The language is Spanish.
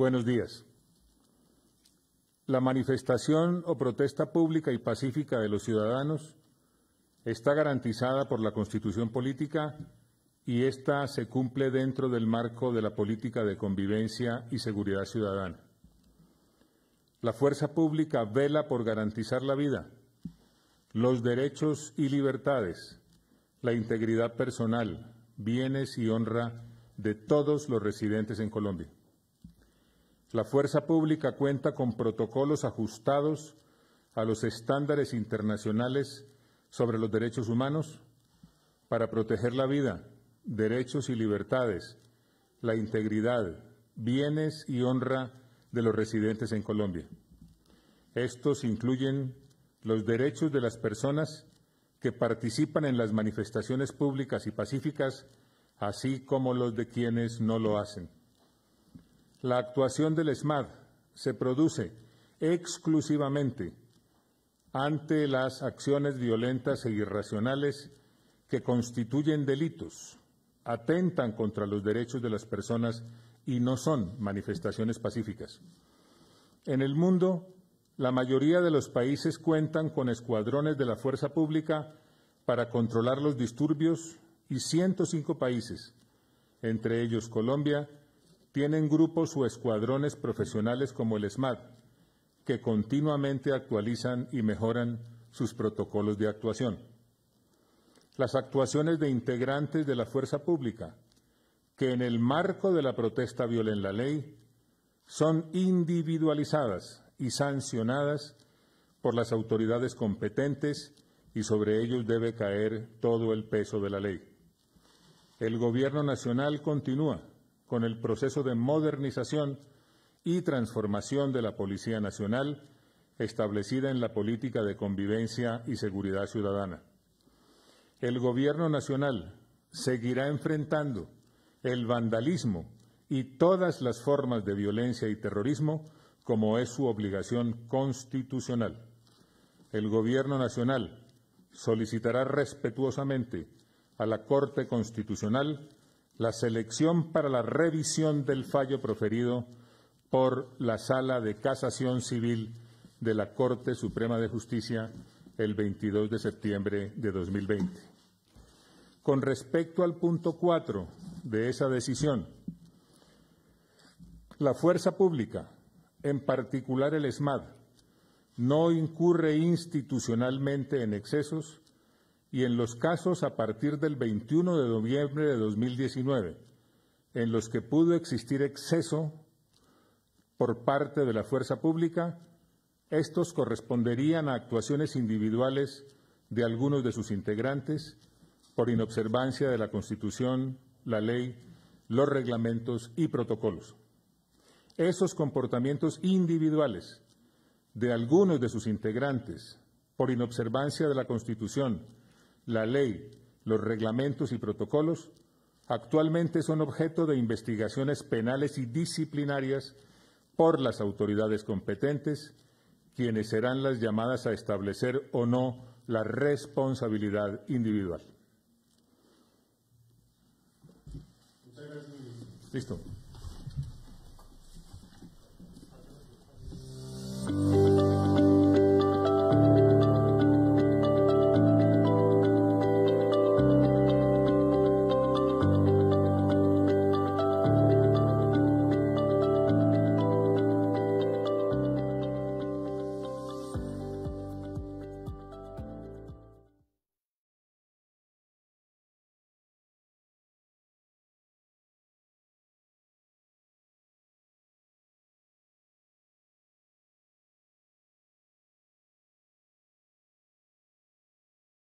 Buenos días. La manifestación o protesta pública y pacífica de los ciudadanos está garantizada por la Constitución Política y esta se cumple dentro del marco de la política de convivencia y seguridad ciudadana. La fuerza pública vela por garantizar la vida, los derechos y libertades, la integridad personal, bienes y honra de todos los residentes en Colombia. La fuerza pública cuenta con protocolos ajustados a los estándares internacionales sobre los derechos humanos para proteger la vida, derechos y libertades, la integridad, bienes y honra de los residentes en Colombia. Estos incluyen los derechos de las personas que participan en las manifestaciones públicas y pacíficas, así como los de quienes no lo hacen. La actuación del SMAD se produce exclusivamente ante las acciones violentas e irracionales que constituyen delitos, atentan contra los derechos de las personas y no son manifestaciones pacíficas. En el mundo, la mayoría de los países cuentan con escuadrones de la fuerza pública para controlar los disturbios y 105 países, entre ellos Colombia, tienen grupos o escuadrones profesionales como el SMAT, que continuamente actualizan y mejoran sus protocolos de actuación. Las actuaciones de integrantes de la fuerza pública, que en el marco de la protesta violen la ley, son individualizadas y sancionadas por las autoridades competentes y sobre ellos debe caer todo el peso de la ley. El Gobierno Nacional continúa con el proceso de modernización y transformación de la Policía Nacional establecida en la política de convivencia y seguridad ciudadana. El Gobierno Nacional seguirá enfrentando el vandalismo y todas las formas de violencia y terrorismo como es su obligación constitucional. El Gobierno Nacional solicitará respetuosamente a la Corte Constitucional la selección para la revisión del fallo proferido por la Sala de Casación Civil de la Corte Suprema de Justicia el 22 de septiembre de 2020. Con respecto al punto 4 de esa decisión, la fuerza pública, en particular el ESMAD, no incurre institucionalmente en excesos y en los casos a partir del 21 de noviembre de 2019, en los que pudo existir exceso por parte de la fuerza pública, estos corresponderían a actuaciones individuales de algunos de sus integrantes por inobservancia de la Constitución, la ley, los reglamentos y protocolos. Esos comportamientos individuales de algunos de sus integrantes por inobservancia de la Constitución, la ley, los reglamentos y protocolos, actualmente son objeto de investigaciones penales y disciplinarias por las autoridades competentes, quienes serán las llamadas a establecer o no la responsabilidad individual. Listo.